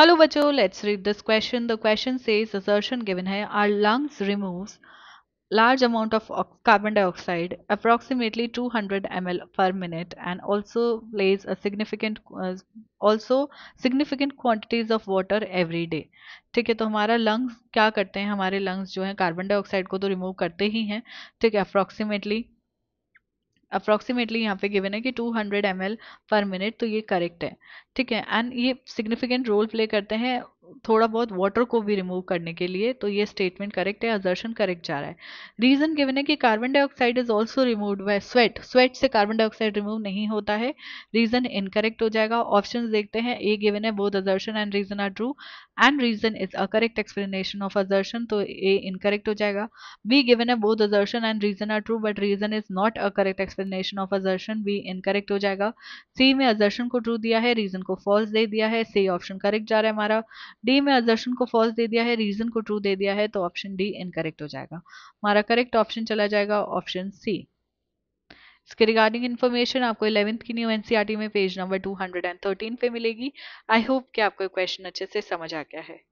hello बच्चो let's read this question the question says assertion given है R lungs removes large amount of carbon dioxide approximately two hundred M L per minute and also places a significant also significant quantities of water every day ठीक है तो हमारा lungs क्या करते हैं हमारे lungs जो हैं कार्बन डाइऑक्साइड को तो रिमूव करते ही हैं ठीक है अप्रोक्सीमेटली अप्रोक्सीमेटली यहाँ पे गिवन है कि 200 हंड्रेड पर मिनट तो ये करेक्ट है ठीक है एंड ये सिग्निफिकेंट रोल प्ले करते हैं थोड़ा बहुत वाटर को भी रिमूव करने के लिए तो ये स्टेटमेंट करेक्ट है अजर्शन करेक्ट जा रहा है रीजन गिवन है कि carbon dioxide is also removed by sweat sweat से कार्बन डाइऑक्साइड रिमूव नहीं होता है रीजन इनकरेक्ट हो जाएगा ऑप्शन देखते हैं ए गिवन है both assertion and reason are true and reason is a correct explanation of assertion तो ए इनकरेक्ट हो जाएगा बी गिवन है both assertion and reason are true but reason is not a correct explanation of assertion B incorrect हो जाएगा सी में अजर्शन को true दिया है रीजन को फॉल्स दे दिया है सी ऑप्शन करेक्ट जा रहा है हमारा डी डी में अजर्शन को फॉल्स दे दिया है रीजन को ट्रू दे दिया है तो ऑप्शन डी इनकरेक्ट हो जाएगा हमारा करेक्ट ऑप्शन चला जाएगा ऑप्शन सी इसके रिगार्डिंग इन्फॉर्मेशन आपको इलेवंथ की न्यू एनसीईआरटी e में पेज नंबर 213 पे मिलेगी आई होप कि आपको क्वेश्चन अच्छे से समझ आ गया है